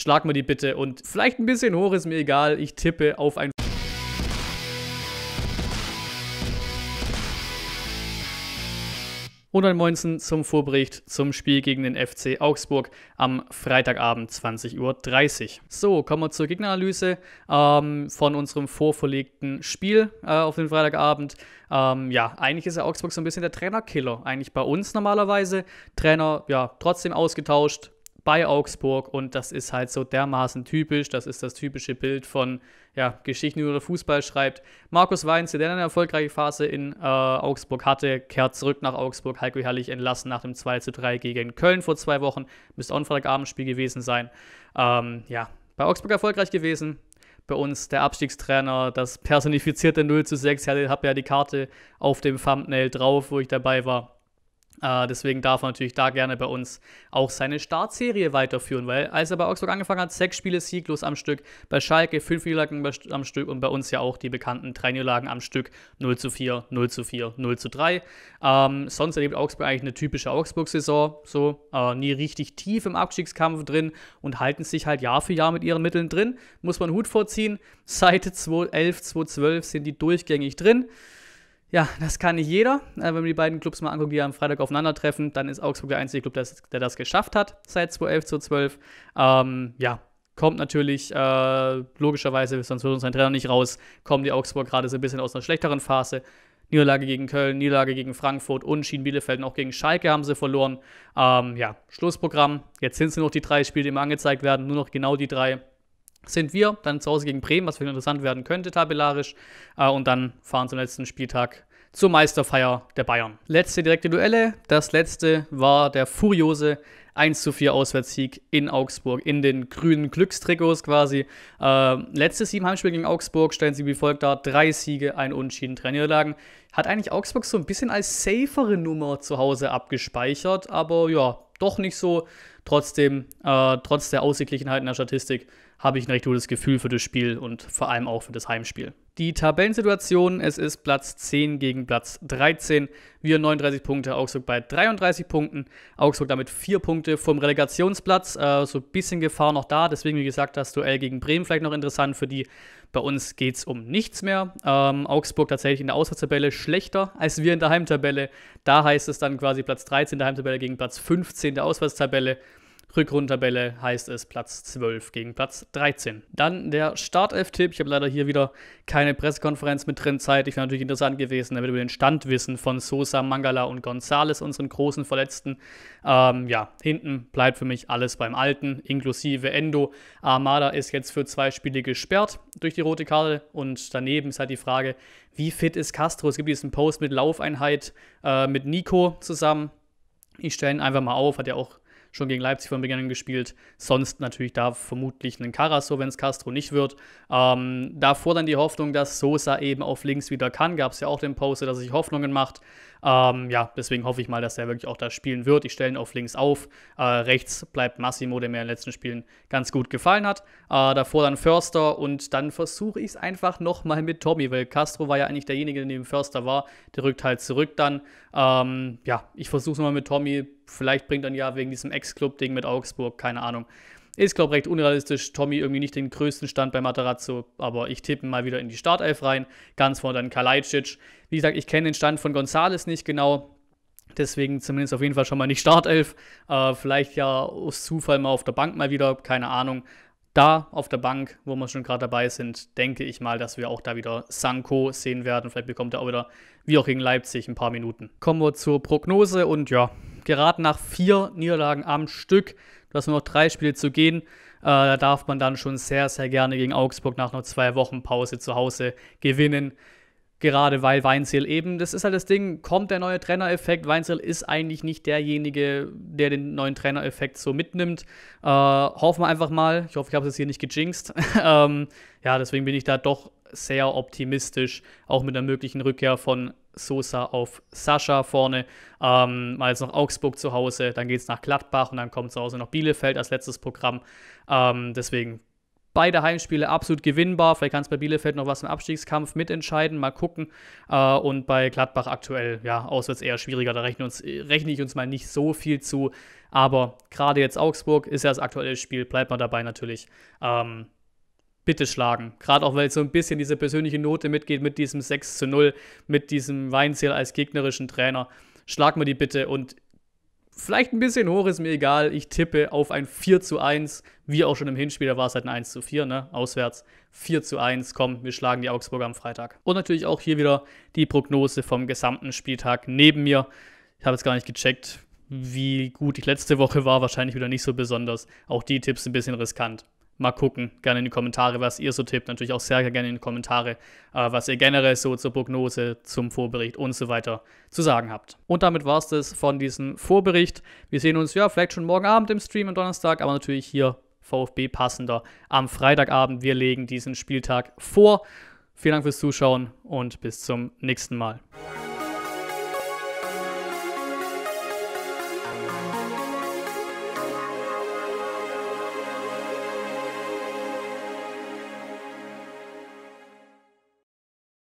Schlag mir die bitte und vielleicht ein bisschen hoch ist mir egal. Ich tippe auf ein. Und dann Moinsen zum Vorbericht zum Spiel gegen den FC Augsburg am Freitagabend 20.30 Uhr. So, kommen wir zur Gegneranalyse ähm, von unserem vorverlegten Spiel äh, auf den Freitagabend. Ähm, ja, eigentlich ist ja Augsburg so ein bisschen der Trainerkiller. Eigentlich bei uns normalerweise. Trainer, ja, trotzdem ausgetauscht, bei Augsburg und das ist halt so dermaßen typisch. Das ist das typische Bild von ja, Geschichten, die nur der Fußball schreibt. Markus Weinze, der eine erfolgreiche Phase in äh, Augsburg hatte, kehrt zurück nach Augsburg. Heiko Herrlich entlassen nach dem 2 zu 3 gegen Köln vor zwei Wochen. Müsste auch ein Freitagabendspiel gewesen sein. Ähm, ja, bei Augsburg erfolgreich gewesen. Bei uns der Abstiegstrainer, das personifizierte 0 zu 6. Ich habe ja die Karte auf dem Thumbnail drauf, wo ich dabei war äh, deswegen darf er natürlich da gerne bei uns auch seine Startserie weiterführen, weil als er bei Augsburg angefangen hat, sechs Spiele sieglos am Stück, bei Schalke fünf Niederlagen am Stück und bei uns ja auch die bekannten drei Niederlagen am Stück 0 zu 4, 0 zu 4, 0 zu 3. Ähm, sonst erlebt Augsburg eigentlich eine typische Augsburg-Saison, so äh, nie richtig tief im Abstiegskampf drin und halten sich halt Jahr für Jahr mit ihren Mitteln drin. Muss man Hut vorziehen, Seite 211, 212 sind die durchgängig drin ja, das kann nicht jeder. Äh, wenn wir die beiden Clubs mal angucken, die am Freitag aufeinandertreffen, dann ist Augsburg der einzige Club, der, der das geschafft hat seit 2011 zu 12. Ähm, ja, kommt natürlich äh, logischerweise, sonst würde uns ein Trainer nicht raus, kommen die Augsburg gerade so ein bisschen aus einer schlechteren Phase. Niederlage gegen Köln, Niederlage gegen Frankfurt, Unentschieden Bielefeld und auch gegen Schalke haben sie verloren. Ähm, ja, Schlussprogramm. Jetzt sind es nur noch die drei Spiele, die immer angezeigt werden. Nur noch genau die drei sind wir dann zu Hause gegen Bremen, was vielleicht interessant werden könnte tabellarisch. Äh, und dann fahren zum letzten Spieltag zur Meisterfeier der Bayern. Letzte direkte Duelle. Das letzte war der furiose 1 zu 4 Auswärtssieg in Augsburg, in den grünen Glückstrikots quasi. Äh, letztes sieben Heimspiele gegen Augsburg stellen sie wie folgt dar: drei Siege, ein Unentschieden, drei Niederlagen. Hat eigentlich Augsburg so ein bisschen als safere Nummer zu Hause abgespeichert, aber ja, doch nicht so. Trotzdem, äh, trotz der Ausgeglichenheit in der Statistik, habe ich ein recht gutes Gefühl für das Spiel und vor allem auch für das Heimspiel. Die Tabellensituation, es ist Platz 10 gegen Platz 13. Wir 39 Punkte, Augsburg bei 33 Punkten. Augsburg damit 4 Punkte vom Relegationsplatz. Äh, so ein bisschen Gefahr noch da. Deswegen, wie gesagt, das Duell gegen Bremen vielleicht noch interessant für die. Bei uns geht es um nichts mehr. Ähm, Augsburg tatsächlich in der Auswärtstabelle schlechter als wir in der Heimtabelle. Da heißt es dann quasi Platz 13 der Heimtabelle gegen Platz 15 der Auswärtstabelle. Rückrundtabelle heißt es Platz 12 gegen Platz 13. Dann der Startelf-Tipp. Ich habe leider hier wieder keine Pressekonferenz mit drin. Zeit. Ich wäre natürlich interessant gewesen, damit wir den Stand wissen von Sosa, Mangala und Gonzales, unseren großen Verletzten. Ähm, ja, hinten bleibt für mich alles beim Alten, inklusive Endo. Armada ist jetzt für zwei Spiele gesperrt durch die rote Karte. Und daneben ist halt die Frage, wie fit ist Castro? Es gibt diesen Post mit Laufeinheit äh, mit Nico zusammen. Ich stelle ihn einfach mal auf, hat ja auch schon gegen Leipzig von Beginn an gespielt. Sonst natürlich da vermutlich einen Carasso, wenn es Castro nicht wird. Ähm, davor dann die Hoffnung, dass Sosa eben auf links wieder kann. Gab es ja auch den Post, dass er sich Hoffnungen macht. Ähm, ja, deswegen hoffe ich mal, dass er wirklich auch da spielen wird. Ich stelle ihn auf links auf. Äh, rechts bleibt Massimo, der mir in den letzten Spielen ganz gut gefallen hat. Äh, davor dann Förster und dann versuche ich es einfach nochmal mit Tommy, weil Castro war ja eigentlich derjenige, der neben Förster war. Der rückt halt zurück dann. Ähm, ja, ich versuche es nochmal mit Tommy vielleicht bringt dann ja wegen diesem Ex-Club-Ding mit Augsburg, keine Ahnung. Ist, glaube ich, recht unrealistisch. Tommy irgendwie nicht den größten Stand bei Matarazzo, aber ich tippe mal wieder in die Startelf rein. Ganz vorne dann Kalajdzic. Wie gesagt, ich kenne den Stand von Gonzales nicht genau. Deswegen zumindest auf jeden Fall schon mal nicht Startelf. Äh, vielleicht ja aus Zufall mal auf der Bank mal wieder, keine Ahnung da auf der Bank, wo wir schon gerade dabei sind, denke ich mal, dass wir auch da wieder Sanko sehen werden. Vielleicht bekommt er auch wieder, wie auch gegen Leipzig, ein paar Minuten. Kommen wir zur Prognose und ja, gerade nach vier Niederlagen am Stück, du hast nur noch drei Spiele zu gehen, äh, da darf man dann schon sehr, sehr gerne gegen Augsburg nach nur zwei Wochen Pause zu Hause gewinnen gerade weil Weinzel eben, das ist halt das Ding, kommt der neue Trainereffekt. Weinzel ist eigentlich nicht derjenige, der den neuen Trainereffekt so mitnimmt. Äh, hoffen wir einfach mal. Ich hoffe, ich habe es jetzt hier nicht gejinxt. ähm, ja, deswegen bin ich da doch sehr optimistisch, auch mit der möglichen Rückkehr von Sosa auf Sascha vorne. Ähm, mal jetzt noch Augsburg zu Hause, dann geht es nach Gladbach und dann kommt zu Hause noch Bielefeld als letztes Programm. Ähm, deswegen Beide Heimspiele absolut gewinnbar. Vielleicht kann es bei Bielefeld noch was im Abstiegskampf mitentscheiden. Mal gucken. Äh, und bei Gladbach aktuell, ja, auswärts eher schwieriger. Da rechne, uns, rechne ich uns mal nicht so viel zu. Aber gerade jetzt Augsburg ist ja das aktuelle Spiel. Bleibt man dabei natürlich. Ähm, bitte schlagen. Gerade auch, weil so ein bisschen diese persönliche Note mitgeht mit diesem 6 zu 0, mit diesem Weinzierl als gegnerischen Trainer. Schlag mir die bitte und vielleicht ein bisschen hoch, ist mir egal. Ich tippe auf ein 4 zu 1. Wie auch schon im Hinspiel, da war es halt ein 1 zu 4, ne? Auswärts. 4 zu 1, komm, wir schlagen die Augsburger am Freitag. Und natürlich auch hier wieder die Prognose vom gesamten Spieltag neben mir. Ich habe jetzt gar nicht gecheckt, wie gut ich letzte Woche war. Wahrscheinlich wieder nicht so besonders. Auch die Tipps ein bisschen riskant mal gucken. Gerne in die Kommentare, was ihr so tippt. Natürlich auch sehr gerne in die Kommentare, äh, was ihr generell so zur Prognose, zum Vorbericht und so weiter zu sagen habt. Und damit war es das von diesem Vorbericht. Wir sehen uns ja vielleicht schon morgen Abend im Stream am Donnerstag, aber natürlich hier VfB passender am Freitagabend. Wir legen diesen Spieltag vor. Vielen Dank fürs Zuschauen und bis zum nächsten Mal.